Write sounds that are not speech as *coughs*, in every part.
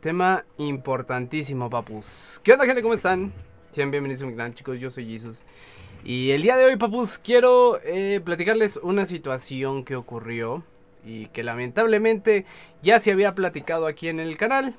Tema importantísimo, papus. ¿Qué onda, gente? ¿Cómo están? Sean bienvenidos a mi canal, chicos. Yo soy Jesus. Y el día de hoy, papus, quiero eh, platicarles una situación que ocurrió y que lamentablemente ya se había platicado aquí en el canal.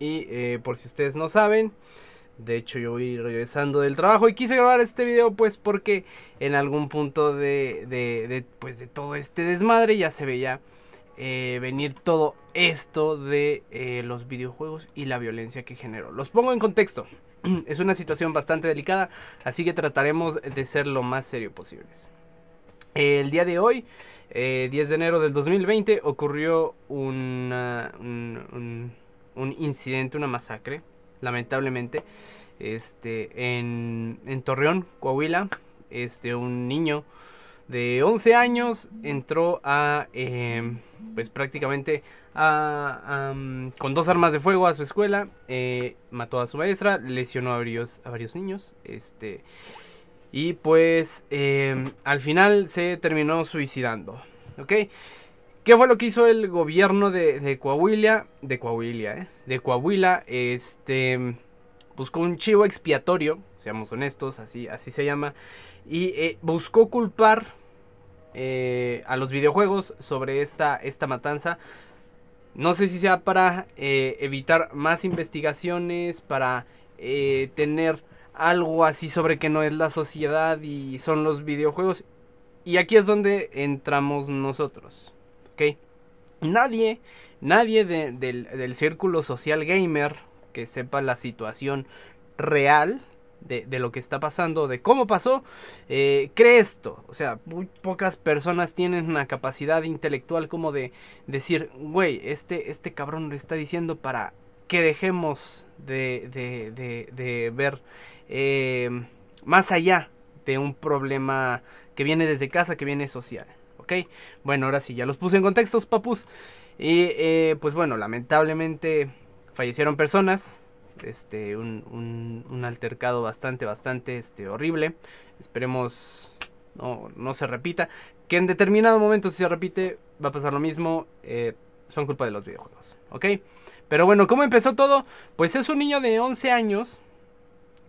Y eh, por si ustedes no saben, de hecho yo voy regresando del trabajo y quise grabar este video pues porque en algún punto de, de, de, pues, de todo este desmadre ya se veía eh, venir todo esto de eh, los videojuegos y la violencia que generó. Los pongo en contexto. *clears throat* Es una situación bastante delicada, así que trataremos de ser lo más serio posibles. El día de hoy, 10 eh, de enero del 2020, ocurrió un, un, incidente, una masacre, lamentablemente, este, en, Torreón, Coahuila. Este, un niño de 11 años entró a... Em, pues prácticamente con dos armas de fuego a su escuela, eh, mató a su maestra, lesionó a varios, a varios niños, este, y pues em, al final se terminó suicidando, ¿ok? ¿Qué fue lo que hizo el gobierno de, Coahuila? De Coahuila, ¿eh? De Coahuila, este, buscó un chivo expiatorio, seamos honestos, así, así se llama, y eh, buscó culpar eh, a los videojuegos sobre esta, esta matanza. No sé si sea para eh, evitar más investigaciones, para eh, tener algo así sobre que no es la sociedad y son los videojuegos. Y aquí es donde entramos nosotros. ¿Ok? Nadie, nadie del, del círculo social gamer que sepa la situación real de, lo que está pasando, de cómo pasó, eh, cree esto. O sea, muy pocas personas tienen una capacidad intelectual como de decir, güey, este, este cabrón le está diciendo para que dejemos de, de, ver eh, más allá de un problema que viene desde casa, que viene social. ¿Ok? Bueno, ahora sí, ya los puse en contextos, papus. Y eh, pues bueno, lamentablemente fallecieron personas, este, un, altercado bastante, bastante este, horrible. Esperemos no, se repita. Que en determinado momento si se repite va a pasar lo mismo. Eh, son culpa de los videojuegos, ¿ok? Pero bueno, ¿cómo empezó todo? Pues es un niño de 11 años.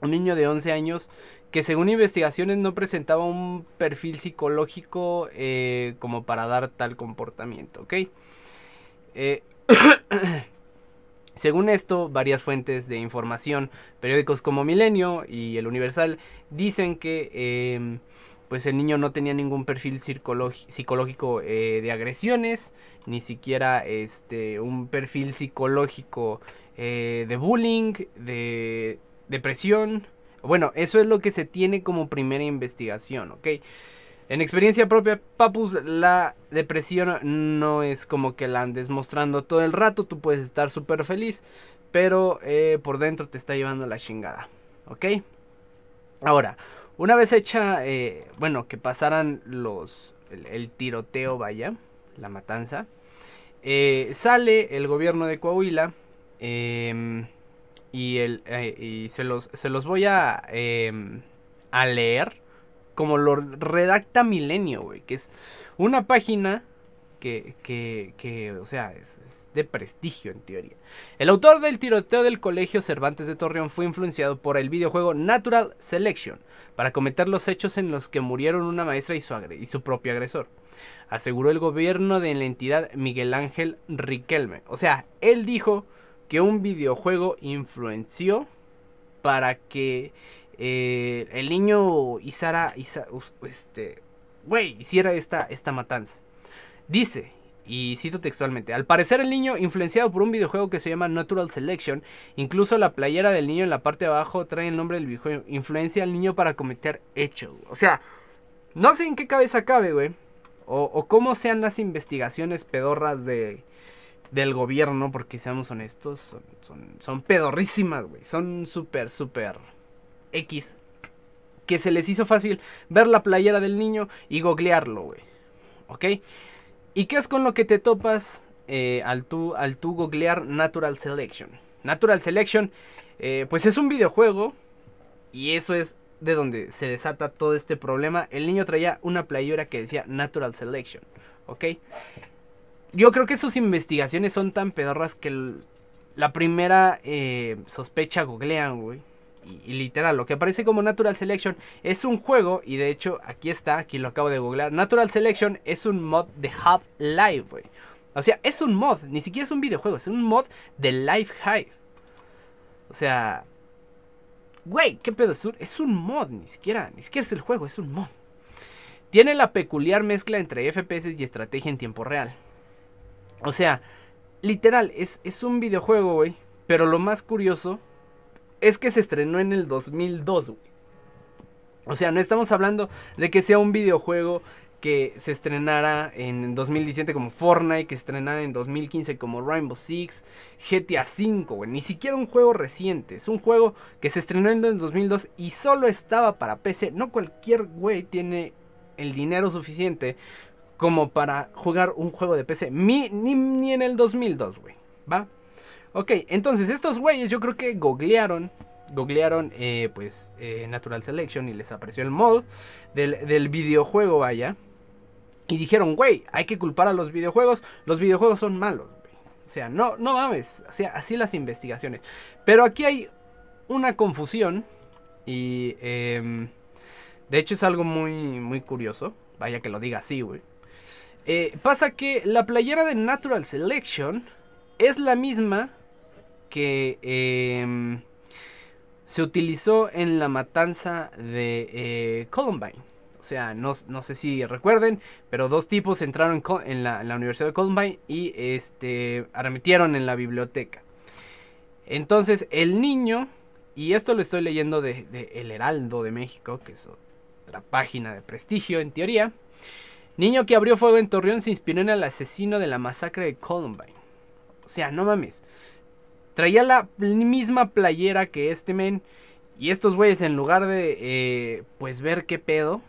Un niño de 11 años que según investigaciones no presentaba un perfil psicológico eh, como para dar tal comportamiento, ¿ok? Eh, *coughs* *coughs* Según esto, varias fuentes de información, periódicos como Milenio y El Universal, dicen que em, pues el niño no tenía ningún perfil psicológico eh, de agresiones, ni siquiera este, un perfil psicológico eh, de bullying, de depresión. Bueno, eso es lo que se tiene como primera investigación, ¿ok? En experiencia propia, Papus, la depresión no es como que la andes mostrando todo el rato, tú puedes estar súper feliz, pero eh, por dentro te está llevando la chingada, ¿ok? Ahora, una vez hecha, eh, bueno, que pasaran los, el, tiroteo, vaya, la matanza, eh, sale el gobierno de Coahuila em, y, el, y se, los, se los voy a, em, a leer como lo redacta Milenio, güey, que es una página que, que, que o sea, es, de prestigio en teoría. El autor del tiroteo del colegio Cervantes de Torreón fue influenciado por el videojuego Natural Selection para cometer los hechos en los que murieron una maestra y su, y su propio agresor. Aseguró el gobierno de la entidad Miguel Ángel Riquelme. O sea, él dijo que un videojuego influenció para que eh, el niño Isara, este, güey, hiciera esta, esta matanza. Dice, y cito textualmente, al parecer el niño, influenciado por un videojuego que se llama Natural Selection, incluso la playera del niño en la parte de abajo trae el nombre del videojuego, influencia al niño para cometer hechos. O sea, no sé en qué cabeza cabe, güey. O, cómo sean las investigaciones pedorras de, del gobierno, porque seamos honestos, son, son, son pedorrísimas, güey. Son súper, súper... X, que se les hizo fácil ver la playera del niño y googlearlo, güey. ¿Ok? ¿Y qué es con lo que te topas eh, al, tú, al googlear Natural Selection? Natural Selection, eh, pues es un videojuego y eso es de donde se desata todo este problema. El niño traía una playera que decía Natural Selection, ¿ok? Yo creo que sus investigaciones son tan pedorras que la primera eh, sospecha googlean, güey y, literal, lo que aparece como Natural Selection es un juego, y de hecho aquí está, aquí lo acabo de googlear, Natural Selection es un mod de Hub Live, güey. O sea, es un mod, ni siquiera es un videojuego, es un mod de life Hive. O sea, güey, qué pedo, es un mod, ni siquiera, ni siquiera es el juego, es un mod. Tiene la peculiar mezcla entre FPS y estrategia en tiempo real. O sea, literal, es, es un videojuego, güey. Pero lo más curioso es que se estrenó en el 2002, güey. O sea, no estamos hablando de que sea un videojuego que se estrenara en 2017 como Fortnite, que se estrenara en 2015 como Rainbow Six, GTA V, güey. Ni siquiera un juego reciente. Es un juego que se estrenó en el 2002 y solo estaba para PC. No cualquier güey tiene el dinero suficiente como para jugar un juego de PC. ni, ni, ni en el 2002, güey. ¿Va? Ok, entonces estos güeyes yo creo que googlearon googlearon eh, pues eh, Natural Selection y les apareció el mod del, videojuego, vaya. Y dijeron, güey, hay que culpar a los videojuegos, los videojuegos son malos. O sea, no, no mames, así las investigaciones. Pero aquí hay una confusión y em, de hecho es algo muy, muy curioso, vaya que lo diga así, güey. Eh, pasa que la playera de Natural Selection es la misma que em, se utilizó en la matanza de eh, Columbine. O sea, no, sé si recuerden, pero dos tipos entraron en, la, Universidad de Columbine y este, arremetieron en la biblioteca. Entonces, el niño, y esto lo estoy leyendo de, de El Heraldo de México, que es otra página de prestigio en teoría. Niño que abrió fuego en Torreón se inspiró en el asesino de la masacre de Columbine. O sea, no mames. Traía la misma playera que este men. Y estos güeyes, en lugar de, eh, pues, ver qué pedo,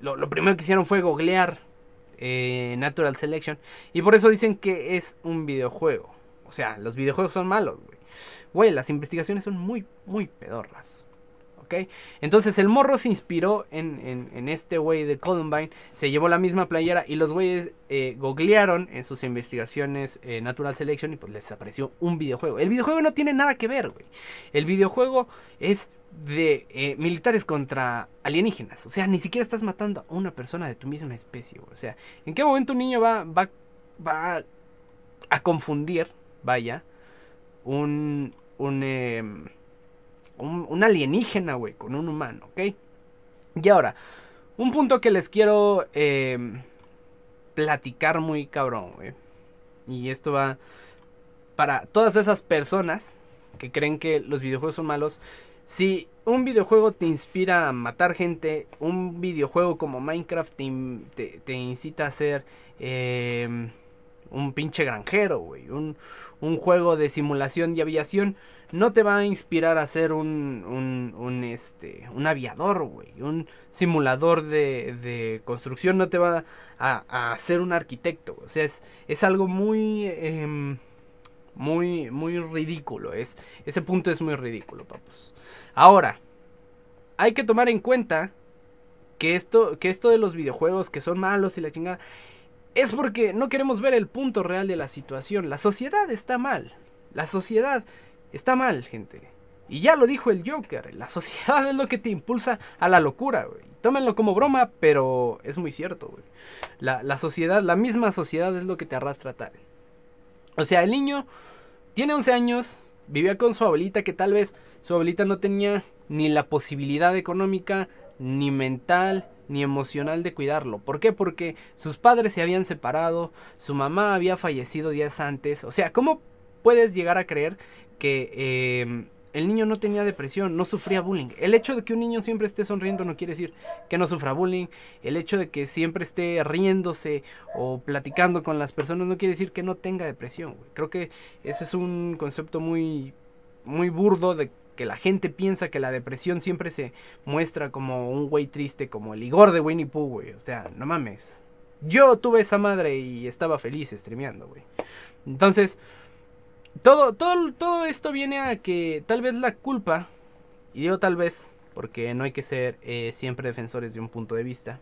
lo, primero que hicieron fue googlear eh, Natural Selection. Y por eso dicen que es un videojuego. O sea, los videojuegos son malos, güey. Güey, las investigaciones son muy, muy pedorras. Entonces el morro se inspiró en, este güey de Columbine, se llevó la misma playera y los güeyes eh, googlearon en sus investigaciones eh, Natural Selection y pues les apareció un videojuego. El videojuego no tiene nada que ver, güey. El videojuego es de eh, militares contra alienígenas. O sea, ni siquiera estás matando a una persona de tu misma especie, O sea, ¿en qué momento un niño va, va, va a confundir, vaya, un em, un, alienígena, güey, con un humano, ¿ok? Y ahora, un punto que les quiero eh, platicar muy cabrón, güey. Y esto va para todas esas personas que creen que los videojuegos son malos. Si un videojuego te inspira a matar gente, un videojuego como Minecraft te, incita a ser eh, un pinche granjero, güey. Un, un juego de simulación y aviación no te va a inspirar a ser un, un, este, un aviador, güey. Un simulador de, construcción no te va a, a hacer un arquitecto. O sea, es, es algo muy... Em, muy, muy ridículo. Es, ese punto es muy ridículo, papus. Ahora, hay que tomar en cuenta que esto, que esto de los videojuegos que son malos y la chingada, es porque no queremos ver el punto real de la situación. La sociedad está mal. La sociedad Está mal, gente. Y ya lo dijo el Joker, la *laughs* sociedad es lo que te impulsa a la locura, güey. Tómenlo como broma, pero es muy cierto, güey. La, la sociedad, la misma sociedad es lo que te arrastra a tal. O sea, el niño tiene 11 años, vivía con su abuelita que tal vez su abuelita no tenía ni la posibilidad económica, ni mental, ni emocional de cuidarlo. ¿Por qué? Porque sus padres se habían separado, su mamá había fallecido días antes. O sea, ¿cómo puedes llegar a creer que em, el niño no tenía depresión, no sufría bullying. El hecho de que un niño siempre esté sonriendo no quiere decir que no sufra bullying. El hecho de que siempre esté riéndose o platicando con las personas no quiere decir que no tenga depresión. güey. Creo que ese es un concepto muy, muy burdo de que la gente piensa que la depresión siempre se muestra como un güey triste, como el Igor de Winnie Pooh, güey. O sea, no mames. Yo tuve esa madre y estaba feliz streameando, güey. Entonces, todo, todo, todo esto viene a que tal vez la culpa, y digo tal vez, porque no hay que ser eh, siempre defensores de un punto de vista,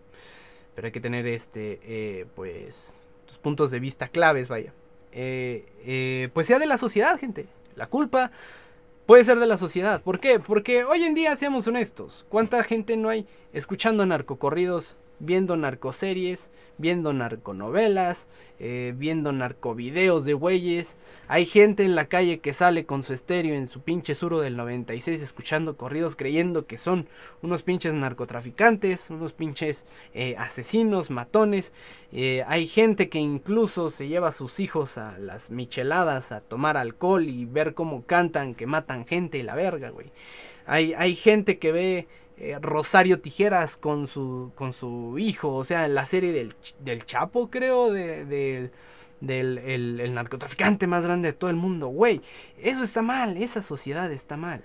pero hay que tener este, eh, pues, tus puntos de vista claves, vaya. Eh, pues sea de la sociedad, gente. La culpa puede ser de la sociedad. ¿Por qué? Porque hoy en día, seamos honestos, ¿cuánta gente no hay escuchando narcocorridos viendo narcoseries, viendo narconovelas, eh, viendo narcovideos de güeyes. Hay gente en la calle que sale con su estéreo en su pinche suro del 96 escuchando corridos creyendo que son unos pinches narcotraficantes, unos pinches eh, asesinos, matones. Eh, hay gente que incluso se lleva a sus hijos a las micheladas a tomar alcohol y ver cómo cantan que matan gente y la verga, güey. Hay, hay gente que ve eh, Rosario Tijeras con su, con su hijo, o sea, la serie del, Chapo, creo, del el, narcotraficante más grande de todo el mundo, güey, eso está mal, esa sociedad está mal.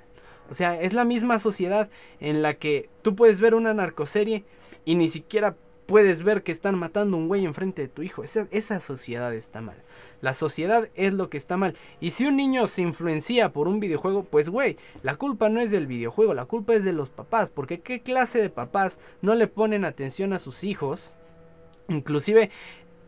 O sea, es la misma sociedad en la que tú puedes ver una narcoserie y ni siquiera puedes ver que están matando un güey enfrente de tu hijo. Esa, sociedad está mal. La sociedad es lo que está mal. Y si un niño se influencia por un videojuego, pues güey, la culpa no es del videojuego, la culpa es de los papás. Porque qué clase de papás no le ponen atención a sus hijos. Inclusive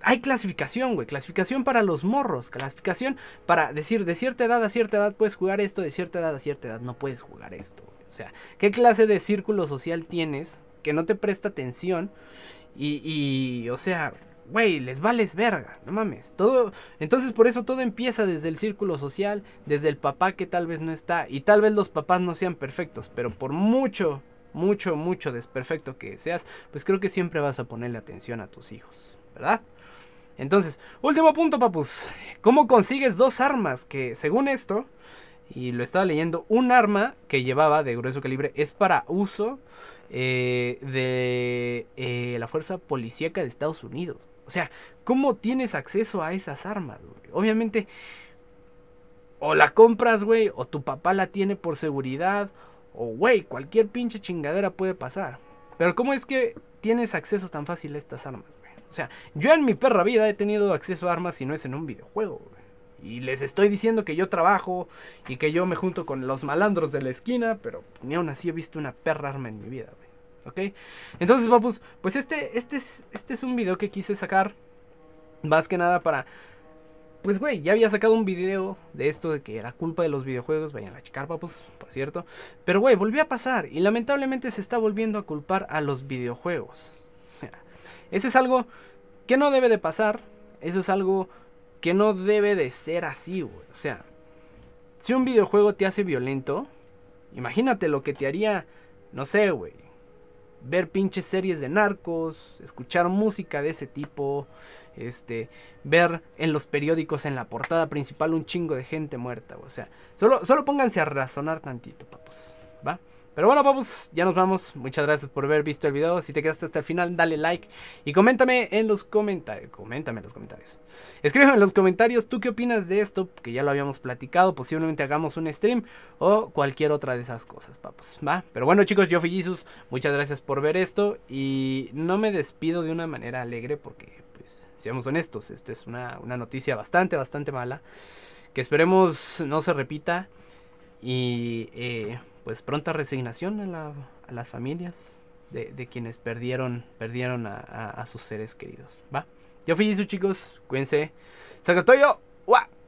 hay clasificación, güey. Clasificación para los morros. Clasificación para decir de cierta edad a cierta edad puedes jugar esto, de cierta edad a cierta edad no puedes jugar esto. O sea, ¿qué clase de círculo social tienes que no te presta atención y, y o sea, güey, les vales verga, no mames. Todo, entonces por eso todo empieza desde el círculo social, desde el papá que tal vez no está y tal vez los papás no sean perfectos, pero por mucho, mucho, mucho desperfecto que seas, pues creo que siempre vas a ponerle atención a tus hijos, ¿verdad? Entonces, último punto, papus. ¿Cómo consigues dos armas que, según esto, y lo estaba leyendo, un arma que llevaba de grueso calibre es para uso eh, de eh, la fuerza policíaca de Estados Unidos. O sea, ¿cómo tienes acceso a esas armas? Güey? Obviamente, o la compras, güey, o tu papá la tiene por seguridad, o güey, cualquier pinche chingadera puede pasar. Pero ¿cómo es que tienes acceso tan fácil a estas armas? Güey? O sea, yo en mi perra vida he tenido acceso a armas si no es en un videojuego, güey. Y les estoy diciendo que yo trabajo y que yo me junto con los malandros de la esquina, pero ni aún así he visto una perra arma en mi vida, güey. ¿Ok? Entonces, papus, pues este, este, es, este es un video que quise sacar más que nada para... Pues, güey, ya había sacado un video de esto de que era culpa de los videojuegos, vayan a checar, papus, por cierto. Pero, güey, volvió a pasar y lamentablemente se está volviendo a culpar a los videojuegos. O ese es algo que no debe de pasar, eso es algo que no debe de ser así, güey. O sea, si un videojuego te hace violento, imagínate lo que te haría, no sé, güey. Ver pinches series de narcos, escuchar música de ese tipo, este, ver en los periódicos en la portada principal un chingo de gente muerta, güey. O sea, solo, solo pónganse a razonar tantito, papos. Pero bueno, vamos, ya nos vamos. Muchas gracias por haber visto el video. Si te quedaste hasta el final, dale like y coméntame en los comentarios. Coméntame en los comentarios. Escríbeme en los comentarios tú qué opinas de esto, que ya lo habíamos platicado. Posiblemente hagamos un stream o cualquier otra de esas cosas, papus ¿va? Pero bueno, chicos, yo fui Jesus. Muchas gracias por ver esto y no me despido de una manera alegre porque, pues, seamos honestos, esta es una, una noticia bastante, bastante mala. Que esperemos no se repita y... Eh, pues pronta resignación a, las familias de, quienes perdieron, perdieron a, sus seres queridos. ¿Va? Yo fui eso, chicos. Cuídense. ¡Sacatoyo! ¡Wah!